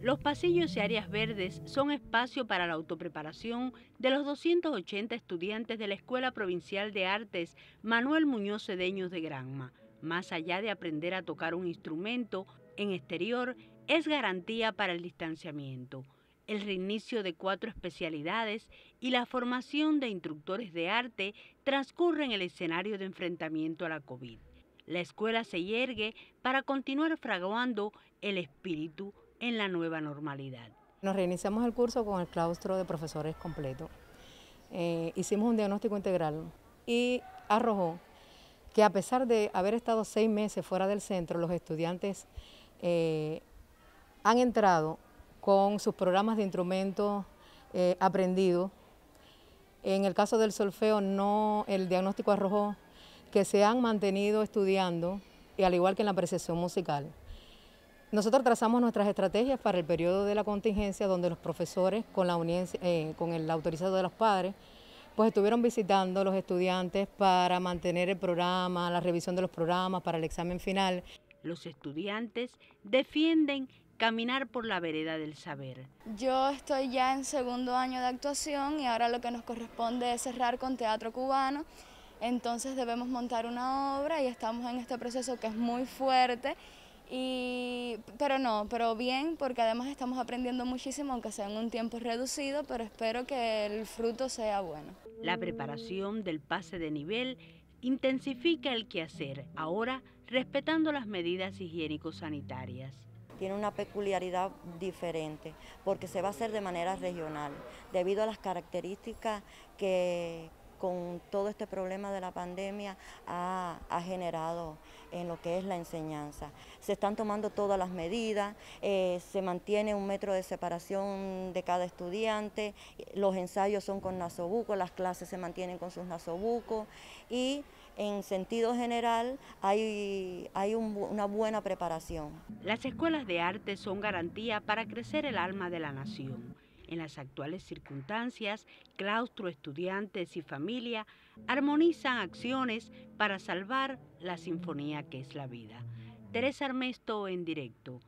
Los pasillos y áreas verdes son espacio para la autopreparación de los 280 estudiantes de la Escuela Provincial de Artes Manuel Muñoz Cedeños de Granma. Más allá de aprender a tocar un instrumento en exterior, es garantía para el distanciamiento, el reinicio de cuatro especialidades y la formación de instructores de arte transcurre en el escenario de enfrentamiento a la COVID. La escuela se yergue para continuar fraguando el espíritu en la nueva normalidad. Nos reiniciamos el curso con el claustro de profesores completo. Eh, hicimos un diagnóstico integral y arrojó que a pesar de haber estado seis meses fuera del centro, los estudiantes eh, han entrado con sus programas de instrumentos eh, aprendidos. En el caso del solfeo, no, el diagnóstico arrojó que se han mantenido estudiando, y al igual que en la percepción musical. Nosotros trazamos nuestras estrategias para el periodo de la contingencia donde los profesores con, la eh, el autorizado de los padres pues estuvieron visitando a los estudiantes para mantener el programa, la revisión de los programas para el examen final. Los estudiantes defienden caminar por la vereda del saber. Yo estoy ya en segundo año de actuación y ahora lo que nos corresponde es cerrar con teatro cubano. Entonces debemos montar una obra y estamos en este proceso que es muy fuerte y, pero no, pero bien, porque además estamos aprendiendo muchísimo, aunque sea en un tiempo reducido, pero espero que el fruto sea bueno. La preparación del pase de nivel intensifica el quehacer, ahora respetando las medidas higiénico-sanitarias. Tiene una peculiaridad diferente, porque se va a hacer de manera regional, debido a las características que, con todo este problema de la pandemia ha, generado en lo que es la enseñanza. Se están tomando todas las medidas, eh, se mantiene un metro de separación de cada estudiante, los ensayos son con nasobuco, las clases se mantienen con sus nasobucos y en sentido general hay, una buena preparación. Las escuelas de arte son garantía para crecer el alma de la nación en las actuales circunstancias, claustro, estudiantes y familia armonizan acciones para salvar la sinfonía que es la vida. Teresa Armesto en directo,